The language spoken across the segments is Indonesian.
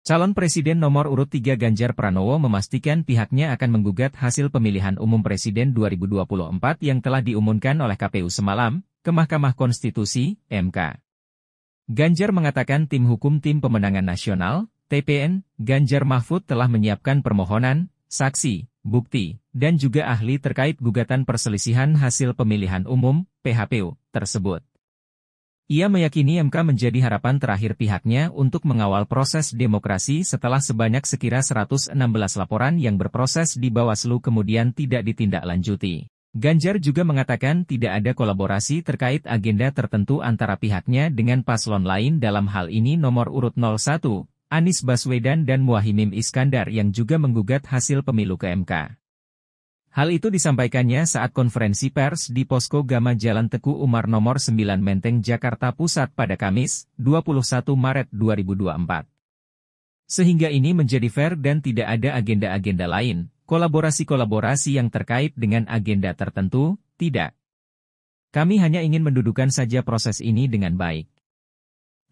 Calon Presiden nomor urut 3 Ganjar Pranowo memastikan pihaknya akan menggugat hasil pemilihan umum Presiden 2024 yang telah diumumkan oleh KPU semalam, ke Mahkamah Konstitusi, MK. Ganjar mengatakan tim hukum Tim Pemenangan Nasional, TPN, Ganjar Mahfud telah menyiapkan permohonan, saksi, bukti, dan juga ahli terkait gugatan perselisihan hasil pemilihan umum, PHPU, tersebut. Ia meyakini MK menjadi harapan terakhir pihaknya untuk mengawal proses demokrasi setelah sebanyak sekira 116 laporan yang berproses di Bawaslu kemudian tidak ditindaklanjuti. Ganjar juga mengatakan tidak ada kolaborasi terkait agenda tertentu antara pihaknya dengan paslon lain dalam hal ini nomor urut 01, Anies Baswedan dan Muahimim Iskandar yang juga menggugat hasil pemilu ke MK. Hal itu disampaikannya saat konferensi pers di Posko Gama Jalan Teku Umar nomor 9 Menteng Jakarta Pusat pada Kamis, 21 Maret 2024. Sehingga ini menjadi fair dan tidak ada agenda-agenda lain, kolaborasi-kolaborasi yang terkait dengan agenda tertentu, tidak. Kami hanya ingin mendudukan saja proses ini dengan baik.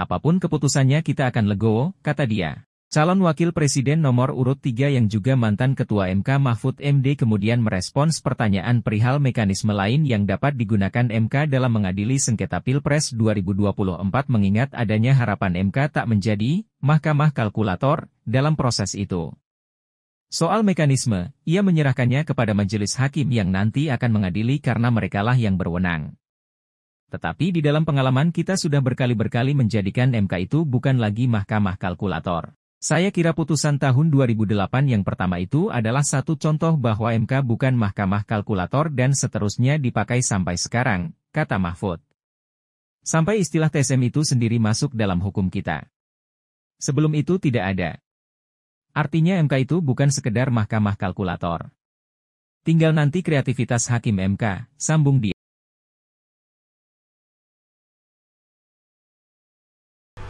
Apapun keputusannya kita akan legowo, kata dia. Calon Wakil Presiden nomor urut 3 yang juga mantan Ketua MK Mahfud MD kemudian merespons pertanyaan perihal mekanisme lain yang dapat digunakan MK dalam mengadili sengketa Pilpres 2024 mengingat adanya harapan MK tak menjadi mahkamah kalkulator dalam proses itu. Soal mekanisme, ia menyerahkannya kepada majelis hakim yang nanti akan mengadili karena merekalah yang berwenang. Tetapi di dalam pengalaman kita sudah berkali-berkali menjadikan MK itu bukan lagi mahkamah kalkulator. Saya kira putusan tahun 2008 yang pertama itu adalah satu contoh bahwa MK bukan mahkamah kalkulator dan seterusnya dipakai sampai sekarang, kata Mahfud. Sampai istilah TSM itu sendiri masuk dalam hukum kita. Sebelum itu tidak ada. Artinya MK itu bukan sekedar mahkamah kalkulator. Tinggal nanti kreativitas hakim MK, sambung dia.